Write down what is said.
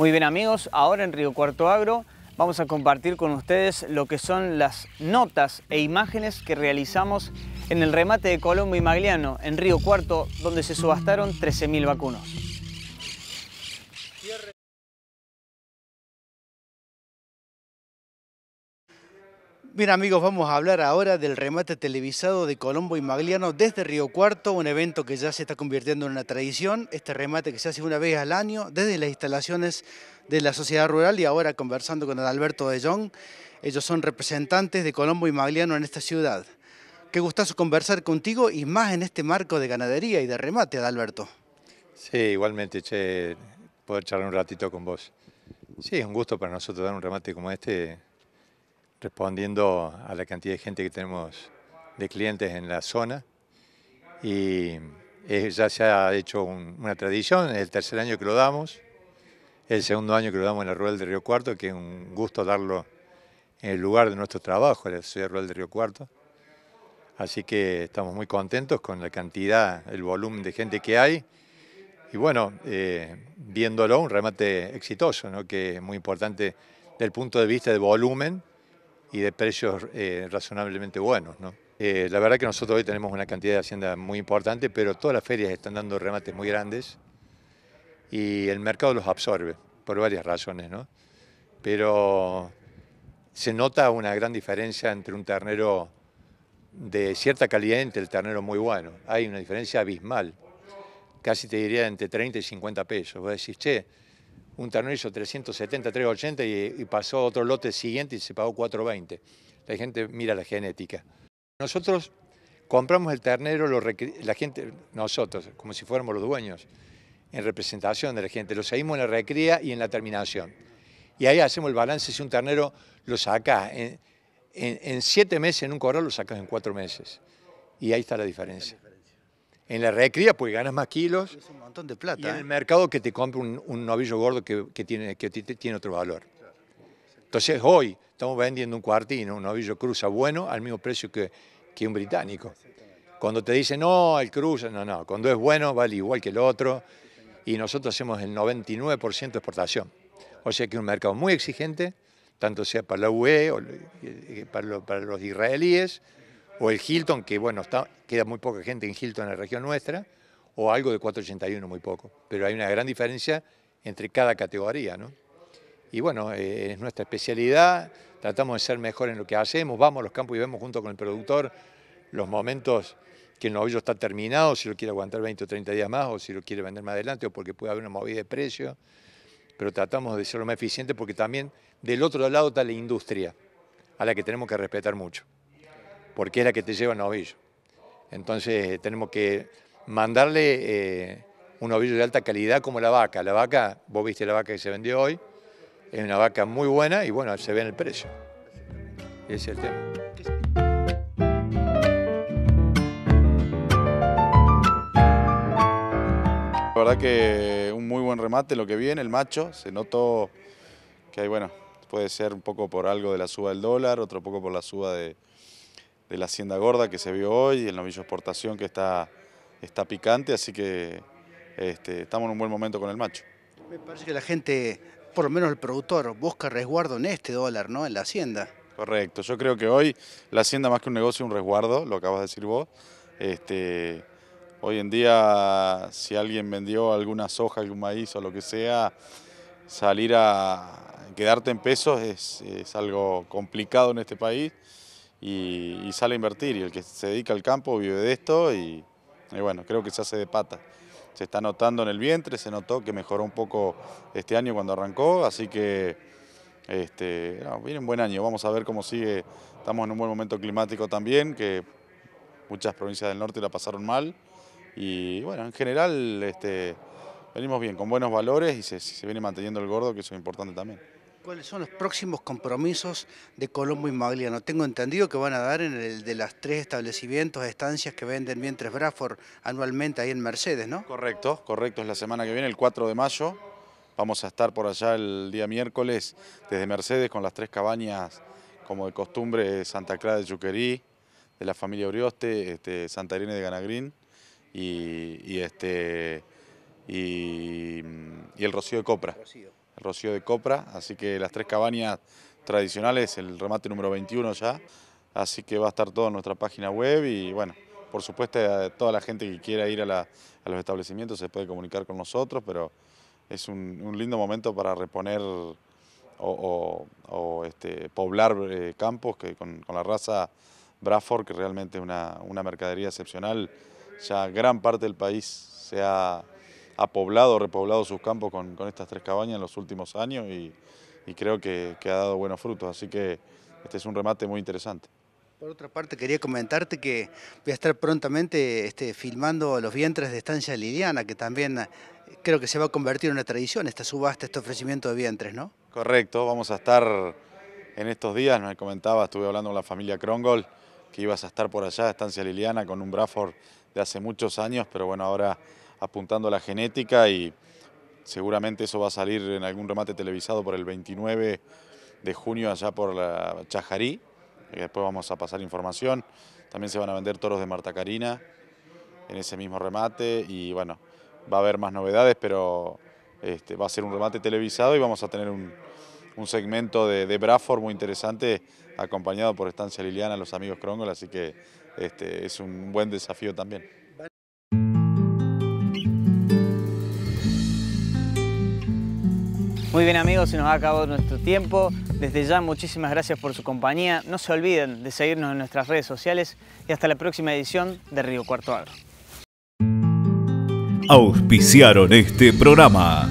Muy bien amigos, ahora en Río Cuarto Agro vamos a compartir con ustedes lo que son las notas e imágenes que realizamos en el remate de Colombo y Magliano, en Río Cuarto, donde se subastaron 13.000 vacunos. Bien amigos, vamos a hablar ahora del remate televisado de Colombo y Magliano desde Río Cuarto, un evento que ya se está convirtiendo en una tradición, este remate que se hace una vez al año desde las instalaciones de la sociedad rural y ahora conversando con Adalberto de Jong, ellos son representantes de Colombo y Magliano en esta ciudad. Qué gustazo conversar contigo y más en este marco de ganadería y de remate, Adalberto. Sí, igualmente, che, poder charlar un ratito con vos. Sí, es un gusto para nosotros dar un remate como este respondiendo a la cantidad de gente que tenemos de clientes en la zona. Y ya se ha hecho una tradición, es el tercer año que lo damos, el segundo año que lo damos en la Rural del Río Cuarto, que es un gusto darlo en el lugar de nuestro trabajo, en la Ciudad Rural del Río Cuarto. Así que estamos muy contentos con la cantidad, el volumen de gente que hay. Y bueno, eh, viéndolo, un remate exitoso, que es muy importante el punto de vista del volumen y de precios eh, razonablemente buenos. ¿no? Eh, la verdad que nosotros hoy tenemos una cantidad de hacienda muy importante, pero todas las ferias están dando remates muy grandes y el mercado los absorbe por varias razones. ¿no? Pero se nota una gran diferencia entre un ternero de cierta calidad y el ternero muy bueno. Hay una diferencia abismal, casi te diría entre 30 y 50 pesos. a decís, che, un ternero hizo 370, 380 y, pasó a otro lote siguiente y se pagó 420. La gente mira la genética. Nosotros compramos el ternero, la gente, nosotros, como si fuéramos los dueños, en representación de la gente, lo seguimos en la recría y en la terminación. Y ahí hacemos el balance, si un ternero lo saca en, siete meses en un corral, lo sacas en cuatro meses. Y ahí está la diferencia. En la recría, pues ganas más kilos. Es un montón de plata. Y en ¿eh? el mercado que te compra un, novillo gordo que, tiene, que tiene otro valor. Entonces hoy estamos vendiendo un cuartino, un novillo cruza bueno al mismo precio que, que un británico. Cuando te dicen, no, el cruza, no, no. Cuando es bueno, vale igual que el otro. Y nosotros hacemos el 99% de exportación. O sea que es un mercado muy exigente, tanto sea para la UE, o eh, eh, para, para los israelíes, o el Hilton, que bueno, está, queda muy poca gente en Hilton en la región nuestra, o algo de 481, muy poco. Pero hay una gran diferencia entre cada categoría, ¿no? Y bueno, eh, es nuestra especialidad, tratamos de ser mejor en lo que hacemos, vamos a los campos y vemos junto con el productor los momentos que el novillo está terminado, si lo quiere aguantar 20 o 30 días más, o si lo quiere vender más adelante, o porque puede haber una movida de precio, pero tratamos de ser lo más eficiente porque también del otro lado está la industria, a la que tenemos que respetar mucho porque es la que te lleva un ovillo. Entonces tenemos que mandarle eh, un ovillo de alta calidad como la vaca. La vaca, vos viste la vaca que se vendió hoy, es una vaca muy buena y bueno, se ve en el precio. Ese es el tema. La verdad que un muy buen remate lo que viene, el macho, se notó que hay, bueno, puede ser un poco por algo de la suba del dólar, otro poco por la suba de, de la Hacienda Gorda que se vio hoy, el novillo exportación que está, está picante, así que este, estamos en un buen momento con el macho. Me parece que la gente, por lo menos el productor, busca resguardo en este dólar, ¿no? En la Hacienda. Correcto, yo creo que hoy la Hacienda más que un negocio es un resguardo, lo acabas de decir vos. Este, hoy en día, si alguien vendió alguna soja, algún maíz o lo que sea, salir a quedarte en pesos es, es algo complicado en este país y, sale a invertir. Y el que se dedica al campo vive de esto y, bueno, creo que se hace de pata. Se está notando en el vientre, se notó que mejoró un poco este año cuando arrancó, así que este, viene un buen año. Vamos a ver cómo sigue. Estamos en un buen momento climático también, que muchas provincias del norte la pasaron mal. Y bueno, en general este, venimos bien, con buenos valores y se, se viene manteniendo el gordo, que eso es importante también. ¿Cuáles son los próximos compromisos de Colombo y No Tengo entendido que van a dar en el de las tres establecimientos, estancias que venden mientras Braford anualmente ahí en Mercedes, ¿no? Correcto, correcto, es la semana que viene, el 4 de mayo. Vamos a estar por allá el día miércoles desde Mercedes con las tres cabañas, como de costumbre, Santa Clara de Yuquerí, de la familia Orioste, este, Santa Irene de Ganagrín y, este, el Rocío de Copra. Rocío de Copra, así que las tres cabañas tradicionales, el remate número 21 ya, así que va a estar todo en nuestra página web y bueno, por supuesto toda la gente que quiera ir a, los establecimientos se puede comunicar con nosotros, pero es un, lindo momento para reponer o, este, poblar eh, campos que con, la raza Braford que realmente es una, una mercadería excepcional, ya gran parte del país se ha ha poblado, repoblado sus campos con, estas tres cabañas en los últimos años y, creo que, ha dado buenos frutos. Así que este es un remate muy interesante. Por otra parte, quería comentarte que voy a estar prontamente este, filmando los vientres de Estancia Liliana, que también eh, creo que se va a convertir en una tradición esta subasta, este ofrecimiento de vientres, ¿no? Correcto, vamos a estar en estos días, me comentaba, estuve hablando con la familia Krongol, que ibas a estar por allá, Estancia Liliana, con un Braford de hace muchos años, pero bueno, ahora apuntando a la genética y seguramente eso va a salir en algún remate televisado por el 29 de junio allá por la Chajarí, después vamos a pasar información. También se van a vender toros de Marta Carina en ese mismo remate y bueno, va a haber más novedades, pero este, va a ser un remate televisado y vamos a tener un, segmento de, de, muy interesante, acompañado por Estancia Liliana, los amigos Krongol, así que este, es un buen desafío también. Muy bien amigos, se nos ha acabado nuestro tiempo. Desde ya muchísimas gracias por su compañía. No se olviden de seguirnos en nuestras redes sociales y hasta la próxima edición de Río Cuarto Agro. Auspiciaron este programa.